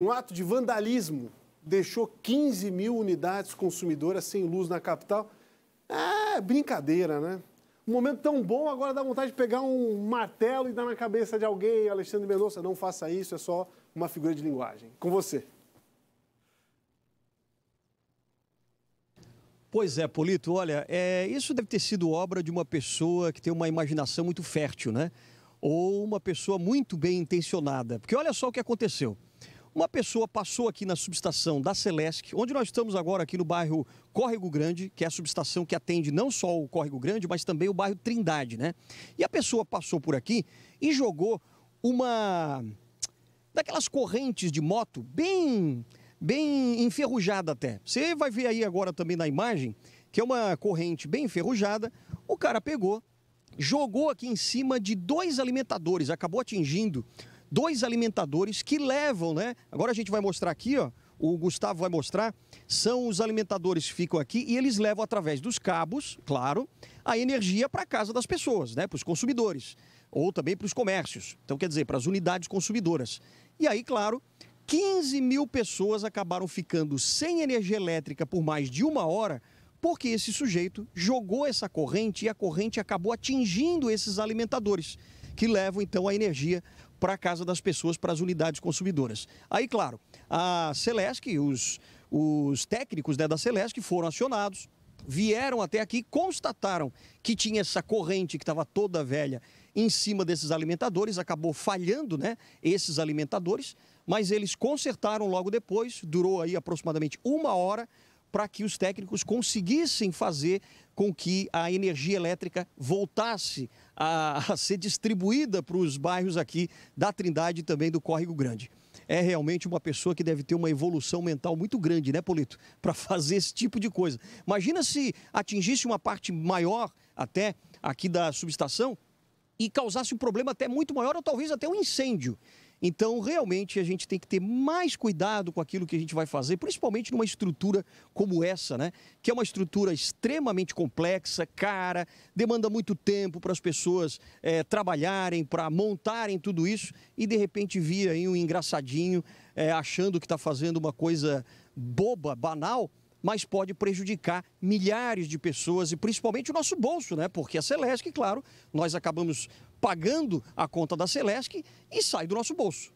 Um ato de vandalismo deixou 15 mil unidades consumidoras sem luz na capital. É brincadeira, né? Um momento tão bom, agora dá vontade de pegar um martelo e dar na cabeça de alguém. Alexandre Mendonça, não faça isso, é só uma figura de linguagem. Com você. Pois é, Polito, olha, é, isso deve ter sido obra de uma pessoa que tem uma imaginação muito fértil, né? Ou uma pessoa muito bem intencionada. Porque olha só o que aconteceu. Uma pessoa passou aqui na subestação da Celesc, onde nós estamos agora aqui no bairro Córrego Grande, que é a subestação que atende não só o Córrego Grande, mas também o bairro Trindade, né? E a pessoa passou por aqui e jogou uma daquelas correntes de moto bem bem enferrujada até. Você vai ver aí agora também na imagem que é uma corrente bem enferrujada. O cara pegou, jogou aqui em cima de dois alimentadores, acabou atingindo dois alimentadores que levam, né? Agora a gente vai mostrar aqui, ó, o Gustavo vai mostrar, são os alimentadores que ficam aqui e eles levam através dos cabos, claro, a energia para a casa das pessoas, né, para os consumidores, ou também para os comércios. Então, quer dizer, para as unidades consumidoras. E aí, claro, 15 mil pessoas acabaram ficando sem energia elétrica por mais de uma hora porque esse sujeito jogou essa corrente e a corrente acabou atingindo esses alimentadores, que levam então a energia para a casa das pessoas, para as unidades consumidoras. Aí, claro, a Celesc, os, os técnicos né, da Celesc foram acionados, vieram até aqui, constataram que tinha essa corrente que estava toda velha em cima desses alimentadores, acabou falhando né, esses alimentadores, mas eles consertaram logo depois, durou aí aproximadamente uma hora, para que os técnicos conseguissem fazer com que a energia elétrica voltasse a, a ser distribuída para os bairros aqui da Trindade e também do Córrego Grande. É realmente uma pessoa que deve ter uma evolução mental muito grande, né, Polito? Para fazer esse tipo de coisa. Imagina se atingisse uma parte maior até aqui da subestação e causasse um problema até muito maior ou talvez até um incêndio. Então, realmente, a gente tem que ter mais cuidado com aquilo que a gente vai fazer, principalmente numa estrutura como essa, né? Que é uma estrutura extremamente complexa, cara, demanda muito tempo para as pessoas é, trabalharem, para montarem tudo isso e, de repente, vir aí um engraçadinho é, achando que está fazendo uma coisa boba, banal mas pode prejudicar milhares de pessoas e principalmente o nosso bolso, né? Porque a Celesc, claro, nós acabamos pagando a conta da Celesc e sai do nosso bolso.